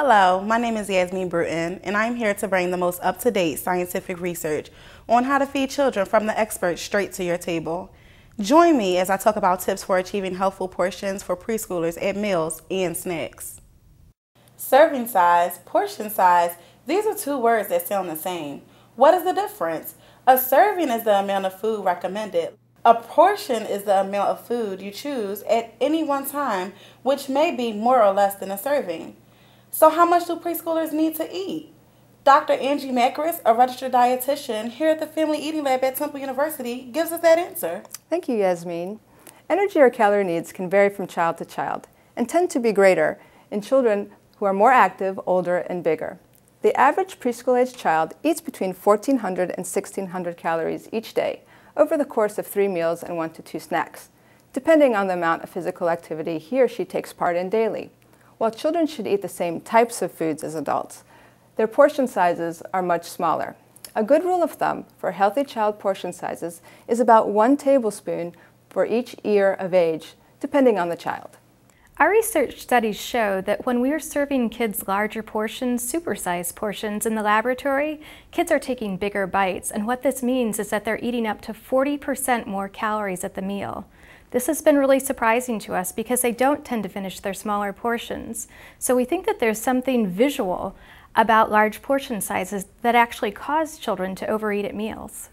Hello, my name is Yasmin Bruton, and I am here to bring the most up to date scientific research on how to feed children from the experts straight to your table. Join me as I talk about tips for achieving healthful portions for preschoolers at meals and snacks. Serving size, portion size, these are two words that sound the same. What is the difference? A serving is the amount of food recommended. A portion is the amount of food you choose at any one time, which may be more or less than a serving. So how much do preschoolers need to eat? Dr. Angie Macris, a registered dietitian here at the Family Eating Lab at Temple University, gives us that answer. Thank you, Yasmin. Energy or calorie needs can vary from child to child and tend to be greater in children who are more active, older, and bigger. The average preschool-aged child eats between 1,400 and 1,600 calories each day over the course of three meals and one to two snacks, depending on the amount of physical activity he or she takes part in daily. While children should eat the same types of foods as adults, their portion sizes are much smaller. A good rule of thumb for healthy child portion sizes is about one tablespoon for each year of age, depending on the child. Our research studies show that when we are serving kids larger portions, supersized portions in the laboratory, kids are taking bigger bites. And what this means is that they're eating up to 40% more calories at the meal. This has been really surprising to us because they don't tend to finish their smaller portions. So we think that there's something visual about large portion sizes that actually cause children to overeat at meals.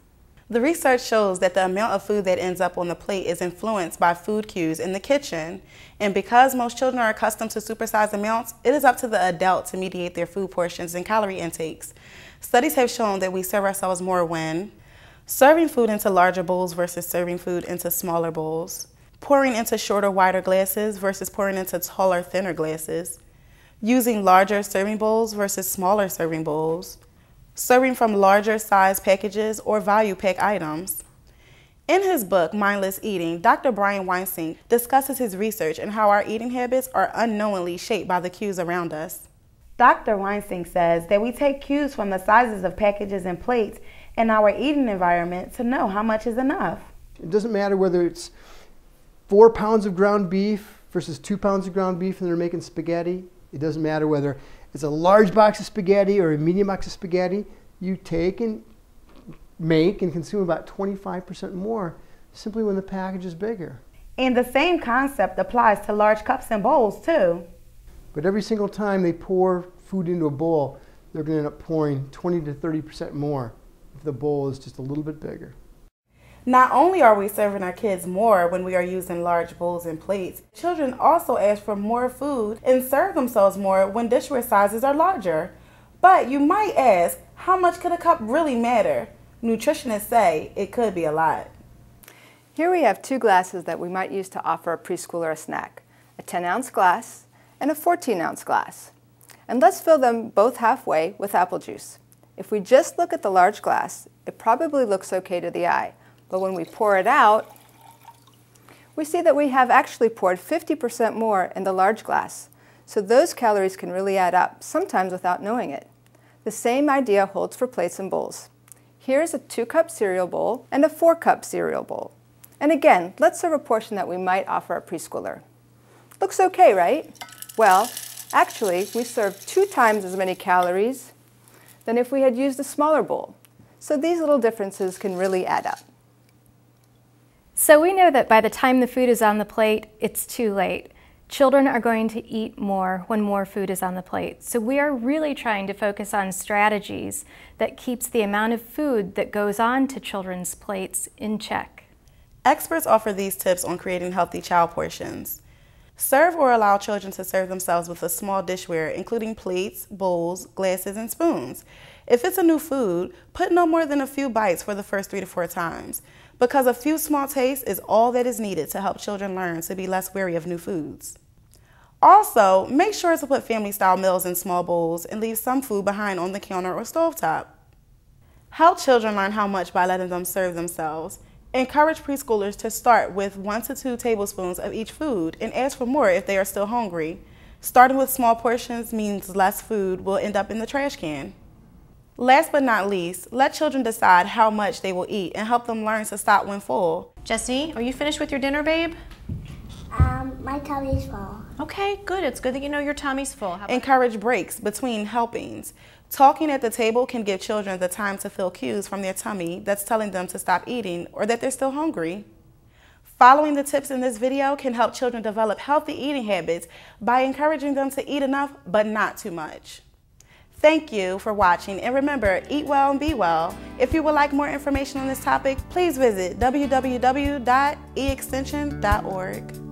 The research shows that the amount of food that ends up on the plate is influenced by food cues in the kitchen. And because most children are accustomed to supersized amounts, it is up to the adult to mediate their food portions and calorie intakes. Studies have shown that we serve ourselves more when Serving food into larger bowls versus serving food into smaller bowls. Pouring into shorter, wider glasses versus pouring into taller, thinner glasses. Using larger serving bowls versus smaller serving bowls. Serving from larger size packages or value pack items. In his book, Mindless Eating, Dr. Brian Weinstein discusses his research and how our eating habits are unknowingly shaped by the cues around us. Dr. Weinstein says that we take cues from the sizes of packages and plates in our eating environment to know how much is enough. It doesn't matter whether it's four pounds of ground beef versus two pounds of ground beef and they're making spaghetti. It doesn't matter whether it's a large box of spaghetti or a medium box of spaghetti. You take and make and consume about 25% more simply when the package is bigger. And the same concept applies to large cups and bowls too. But every single time they pour food into a bowl, they're going to end up pouring 20 to 30% more the bowl is just a little bit bigger. Not only are we serving our kids more when we are using large bowls and plates, children also ask for more food and serve themselves more when dishware sizes are larger. But you might ask, how much could a cup really matter? Nutritionists say it could be a lot. Here we have two glasses that we might use to offer a preschooler a snack, a 10 ounce glass and a 14 ounce glass. And let's fill them both halfway with apple juice. If we just look at the large glass, it probably looks okay to the eye, but when we pour it out, we see that we have actually poured 50% more in the large glass, so those calories can really add up, sometimes without knowing it. The same idea holds for plates and bowls. Here's a 2-cup cereal bowl and a 4-cup cereal bowl. And again, let's serve a portion that we might offer a preschooler. Looks okay, right? Well, actually, we serve two times as many calories than if we had used a smaller bowl. So these little differences can really add up. So we know that by the time the food is on the plate, it's too late. Children are going to eat more when more food is on the plate. So we are really trying to focus on strategies that keeps the amount of food that goes on to children's plates in check. Experts offer these tips on creating healthy child portions. Serve or allow children to serve themselves with a small dishware, including plates, bowls, glasses, and spoons. If it's a new food, put no more than a few bites for the first three to four times, because a few small tastes is all that is needed to help children learn to be less wary of new foods. Also, make sure to put family style meals in small bowls and leave some food behind on the counter or stovetop. Help children learn how much by letting them serve themselves. Encourage preschoolers to start with one to two tablespoons of each food and ask for more if they are still hungry. Starting with small portions means less food will end up in the trash can. Last but not least, let children decide how much they will eat and help them learn to stop when full. Jesse, are you finished with your dinner, babe? Um, my tummy's full. Okay, good. It's good that you know your tummy's full. Encourage breaks between helpings. Talking at the table can give children the time to feel cues from their tummy that's telling them to stop eating or that they're still hungry. Following the tips in this video can help children develop healthy eating habits by encouraging them to eat enough but not too much. Thank you for watching and remember, eat well and be well. If you would like more information on this topic, please visit www.eextension.org.